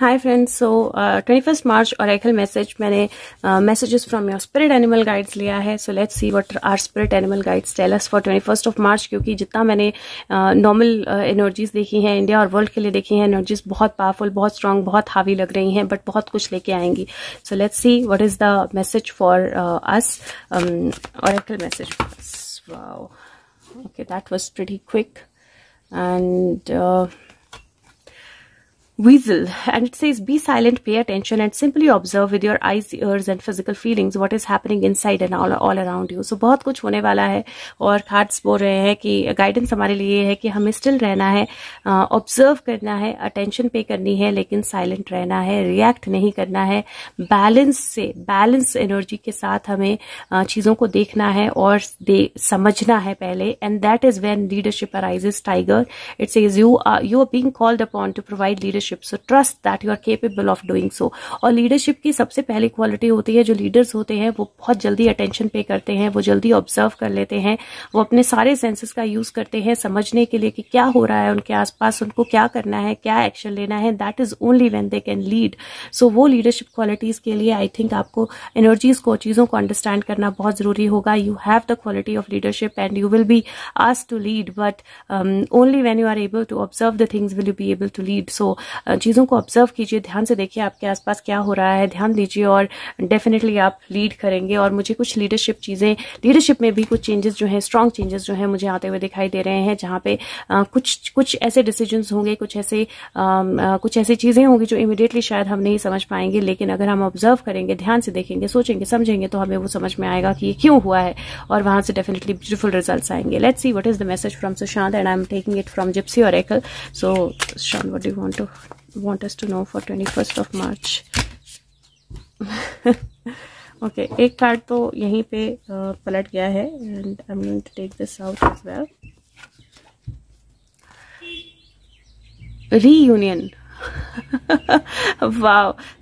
हाय friends so twenty first March और message मैंने messages from your spirit animal guides लिया है so let's see what are spirit animal guides tell us for twenty first of March क्योंकि जितना मैंने normal uh, energies uh, देखी हैं India और वर्ल्ड के लिए देखी हैं एनर्जीज बहुत पावरफुल बहुत स्ट्रांग बहुत हावी लग रही हैं बट बहुत कुछ लेके आएंगी so let's see what is the message for us और message okay that was pretty quick and weasel and it says be silent pay attention and simply observe with your eyes ears and physical feelings what is happening inside and all all around you so बहुत कुछ होने वाला है और खाट्स बोल रहे हैं कि गाइडेंस हमारे लिए है कि हमें स्टिल रहना है ऑब्जर्व करना है अटेंशन पे करनी है लेकिन साइलेंट रहना है रिएक्ट नहीं करना है बैलेंस से बैलेंस एनर्जी के साथ हमें चीज़ों को देखना है और दे, समझना है पहले and that is when leadership arises tiger it's is you you are being called upon to provide leadership leadership so trust that you are capable of doing so और लीडरशिप की सबसे पहली क्वालिटी होती है जो लीडर्स होते हैं वो बहुत जल्दी अटेंशन पे करते हैं वो जल्दी ऑब्जर्व कर लेते हैं वो अपने सारे सेंसेस का यूज करते हैं समझने के लिए कि क्या हो रहा है उनके आसपास उनको क्या करना है क्या एक्शन लेना है that is only when they can lead so वो लीडरशिप क्वालिटीज के लिए आई थिंक आपको एनर्जीज को चीजों को अंडरस्टैंड करना बहुत जरूरी होगा you have the quality of leadership and you will be asked to lead but only when you are able to observe the things will you be able to lead so चीज़ों को observe कीजिए ध्यान से देखिए आपके आसपास क्या हो रहा है ध्यान दीजिए और डेफिनेटली आप लीड करेंगे और मुझे कुछ लीडरशिप चीज़ें लीडरशिप में भी कुछ चेंजेस जो हैं स्ट्रॉन्ग चेंजेस जो हैं मुझे आते हुए दिखाई दे रहे हैं जहाँ पे कुछ कुछ ऐसे डिसीजनस होंगे कुछ ऐसे कुछ ऐसी चीज़ें होंगी जो इमिडिएटली शायद हम नहीं समझ पाएंगे लेकिन अगर हम ऑब्जर्व करेंगे ध्यान से देखेंगे सोचेंगे समझेंगे तो हमें वो समझ में आएगा कि ये क्यों हुआ है और वहां से डेफिनेटली ब्यूटीफुल रिजल्ट आएंगे let's see what is the message from Sushant and I am taking it from gypsy और एकल so Sushant what you want to want us to know for 21st of March okay okay, एक card तो यहीं पे पलट गया है and I am to take this out as well reunion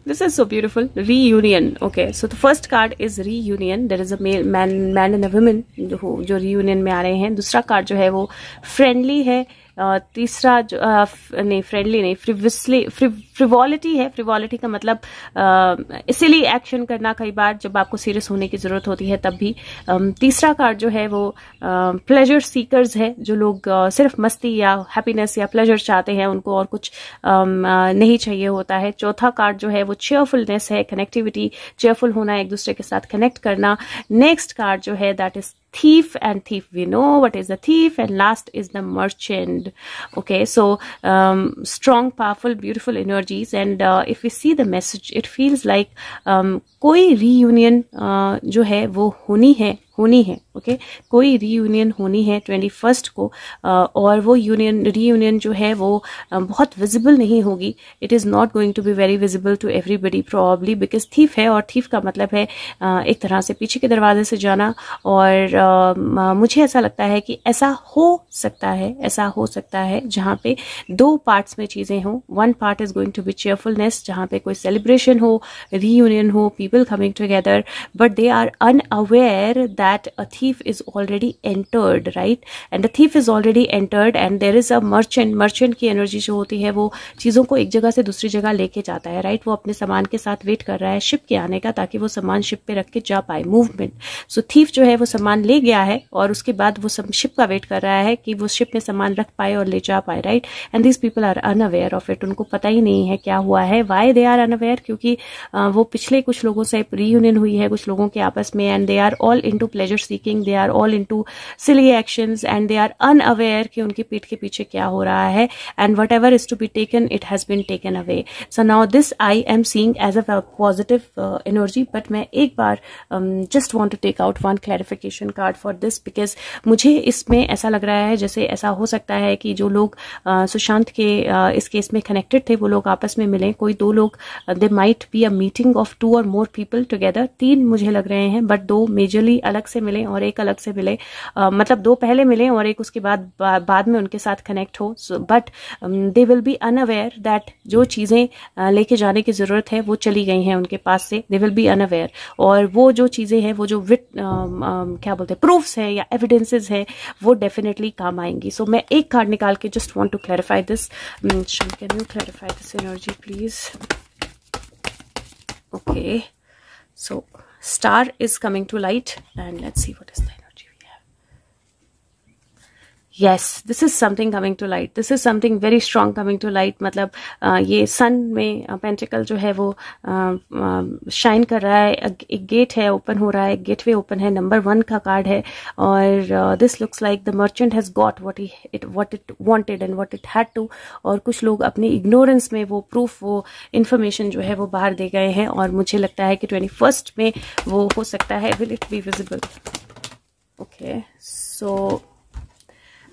This is so beautiful. Reunion. Okay, so the first card is reunion. There is a male, man, man and a woman जो जो reunion में आ रहे हैं. दूसरा card जो है वो friendly है. तीसरा जो नहीं फ्रेंडली नहीं फ्रिविसली फ्रिवॉलिटी है फ्रिवॉलिटी का मतलब इसीलिए एक्शन करना कई बार जब आपको सीरियस होने की ज़रूरत होती है तब भी तीसरा कार्ड जो है वो प्लेजर सीकर्स है जो लोग सिर्फ मस्ती या हैप्पीनेस या प्लेजर चाहते हैं उनको और कुछ नहीं चाहिए होता है चौथा कार्ड जो है वो वो चेयरफुलनेस है कनेक्टिविटी चेयरफुल होना एक दूसरे के साथ कनेक्ट करना नेक्स्ट कार्ड जो है that is thief and thief we know what is the thief and last is the merchant okay so strong powerful beautiful energies and if you see the message it feels like कोई री uh, जो है वो होनी है होनी है okay okay? कोई रीयूनियन होनी है ट्वेंटी फर्स्ट को और वो यूनियन रीयूनियन जो है वो बहुत विजिबल नहीं होगी it is not going to be very visible to everybody probably because thief है और थीफ का मतलब है एक तरह से पीछे के दरवाजे से जाना और मुझे ऐसा लगता है कि ऐसा हो सकता है ऐसा हो सकता है जहाँ पे दो पार्ट्स में चीज़ें हों one part is going to be cheerfulness जहाँ पे कोई सेलिब्रेशन हो रीयूनियन हो people coming together but they are aware that अथी thief is already entered right and the thief is already entered and there is a merchant merchant की energy जो होती है वो चीज़ों को एक जगह से दूसरी जगह लेके जाता है राइट right? वो अपने सामान के साथ वेट कर रहा है शिप के आने का ताकि वो सामान शिप पे रख के जा पाए मूवमेंट सो थीफ जो है वो सामान ले गया है और उसके बाद वो सब शिप का वेट कर रहा है कि वो शिप में सामान रख पाए और ले जा पाए right and this people are unaware of it उनको पता ही नहीं है क्या हुआ है वाई दे आर अनअवेयर क्योंकि वो पिछले कुछ लोगों से रीयूनियन हुई है कुछ लोगों के आपस में and they are all into pleasure seeking thinking they are all into silly action and they are unaware कि उनकी पीठ के पीछे क्या हो रहा है and whatever is to be taken it has been taken away so now this I am seeing as a positive energy but मैं एक बार just want to take out one clarification card for this because मुझे इसमें ऐसा लग रहा है जैसे ऐसा हो सकता है कि जो लोग uh, सुशांत के uh, इस केस में कनेक्टेड थे वो लोग आपस में मिले कोई दो लोग they might be a meeting of two और मोर पीपल टुगेदर तीन मुझे लग रहे हैं बट दो मेजरली अलग से मिले और एक अलग से मिले uh, मतलब दो पहले मिले और एक उसके बाद बा, बाद में उनके साथ कनेक्ट हो but they will be unaware that जो चीज़ें लेके जाने की ज़रूरत है वो चली गई हैं उनके पास से दे विल बी अनअवेयर और वो जो चीज़ें हैं वो जो विट आ, आ, क्या बोलते हैं प्रूफ्स है या एविडेंसेज है वो डेफिनेटली काम आएंगी सो so, मैं एक कार्ड निकाल के just want to clarify this can you clarify this energy please okay so star is coming to light and let's see what is there. Yes this is something coming to light this is something very strong coming to light मतलब ये सन में pentacle जो है वो shine कर रहा है एक गेट है ओपन हो रहा है गेट वे ओपन है नंबर वन का कार्ड है और this looks like the merchant has got what it what it wanted and what it had to और कुछ लोग अपनी इग्नोरेंस में वो प्रूफ वो इन्फॉर्मेशन जो है वो बाहर दे गए हैं और मुझे लगता है कि ट्वेंटी फर्स्ट में वो हो सकता है will it be visible okay so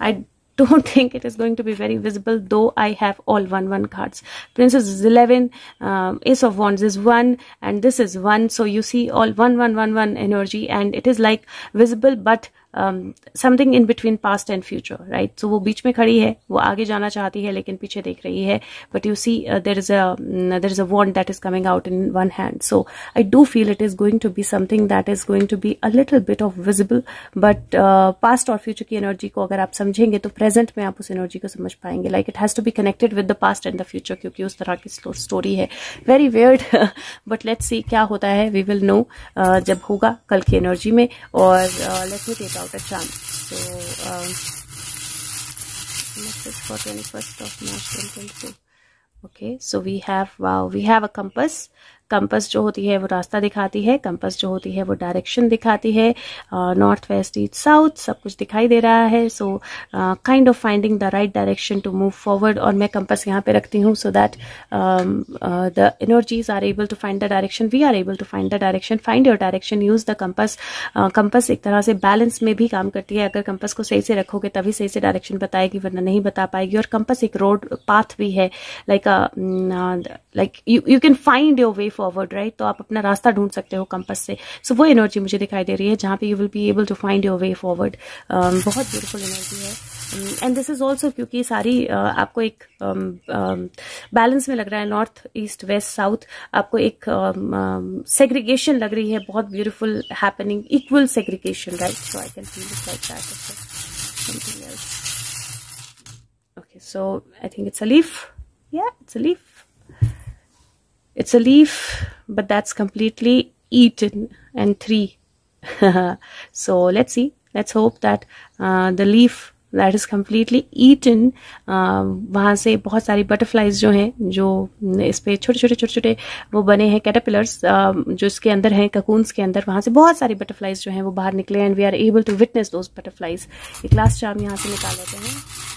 I don't think it is going to be very visible though I have all 1-1 cards. Princess is 11, um, Ace of Wands is 1 and this is 1. So you see all 1-1-1-1 energy and it is like visible but something in between past and future right so वो बीच में खड़ी है वो आगे जाना चाहती है लेकिन पीछे देख रही है but you see there is a there is a want that is coming out in one hand so I do feel it is going to be something that is going to be a little bit of visible but past और future की energy को अगर आप समझेंगे तो present में आप उस एनर्जी को समझ पाएंगे like it has to be connected with the past and the future क्योंकि उस तरह की स्टोरी है very weird but let's see क्या होता है वी विल नो जब होगा कल की एनर्जी में और let's me take without a chance so um this is for 21st of march 2022 okay so we have wow we have a compass compass जो होती है वो रास्ता दिखाती है कंपस जो होती है वो डायरेक्शन दिखाती है नॉर्थ वेस्ट ईस्ट साउथ सब कुछ दिखाई दे रहा है so kind of finding the right direction to move forward और मैं कंपस यहाँ पे रखती हूँ so that the energies are able to find the direction we are able to find the direction find your direction use the compass compass एक तरह से balance में भी काम करती है अगर कंपस को सही से रखोगे तभी सही से डायरेक्शन बताएगी वरना नहीं बता पाएगी और कंपस एक रोड पाथ भी है like like you can find your way forward right तो आप अपना रास्ता ढूंढ सकते हो कंपस से सो so, वो एनर्जी मुझे दिखाई दे रही है जहां पे you will be able to find your way forward बहुत ब्यूटीफुल एनर्जी है एंड दिस इज ऑल्सो क्योंकि सारी uh, आपको एक बैलेंस um, um, में लग रहा है नॉर्थ ईस्ट वेस्ट साउथ आपको एक सेग्रीगेशन um, um लग रही है बहुत beautiful happening equal segregation right so I can feel it like that okay so I think it's think it's a leaf yeah it's It's a leaf, but that's completely eaten and three. so let's see. Let's hope that uh, the leaf that is completely uh, वहाँ से बहुत सारी butterflies जो हैं जो इस पर छोटे छोटे छोटे छोटे वो बने हैं कैटापिलर्स uh, um, जो इसके अंदर हैं ककून्स के अंदर वहाँ से बहुत सारी बटरफ्लाइज जो हैं वो बाहर निकले and we are able to witness those butterflies एक लास्ट चार्म यहाँ से निकाल लेते हैं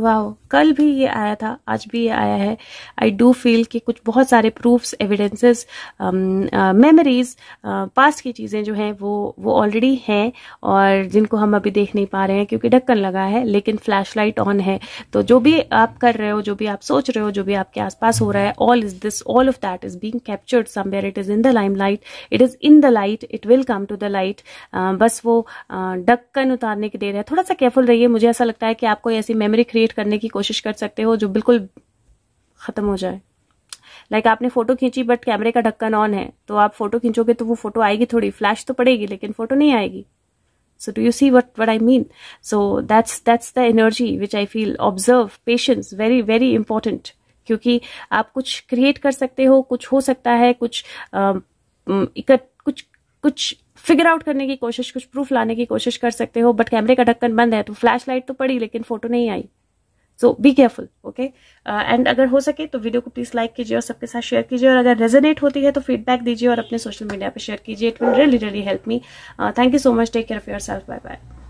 वाह कल भी ये आया था आज भी ये आया है आई डू फील कि कुछ बहुत सारे प्रूफ्स एविडेंसेस मेमोरीज पास्ट की चीज़ें जो हैं वो वो ऑलरेडी हैं और जिनको हम अभी देख नहीं पा रहे हैं क्योंकि ढक्कन लगा है लेकिन फ्लैशलाइट ऑन है तो जो भी आप कर रहे हो जो भी आप सोच रहे हो जो भी आपके आसपास हो रहा है all is this all of that is being captured somewhere it is in the limelight it is in the light it will come to the light बस वो uh, ढक्कन उतारने की देर है थोड़ा सा केयरफुल रहिए मुझे ऐसा लगता है कि आपको ऐसी मेमोरी क्रिएट क्रिएट करने की कोशिश कर सकते हो जो बिल्कुल ख़त्म हो जाए लाइक like आपने फोटो खींची बट कैमरे का ढक्कन ऑन है तो आप फोटो खींचोगे तो वो फोटो आएगी थोड़ी फ्लैश तो पड़ेगी लेकिन फोटो नहीं आएगी so do you see what what I mean so that's that's the energy which I feel observe patience very very important क्योंकि आप कुछ क्रिएट कर सकते हो कुछ हो सकता है कुछ इकट कुछ कुछ फिगर आउट करने की कोशिश कुछ प्रूफ लाने की कोशिश कर सकते हो बट कैमरे का ढक्कन बंद है तो फ्लैश लाइट तो पड़ी लेकिन फोटो नहीं आई so be careful okay and अगर हो सके तो वीडियो को प्लीज़ लाइक कीजिए और सबके साथ शेयर कीजिए और अगर रेजोनेट होती है तो फीडबैक दीजिए और अपने सोशल मीडिया पर शेयर कीजिए it will really really help me thank you so much take care of yourself bye bye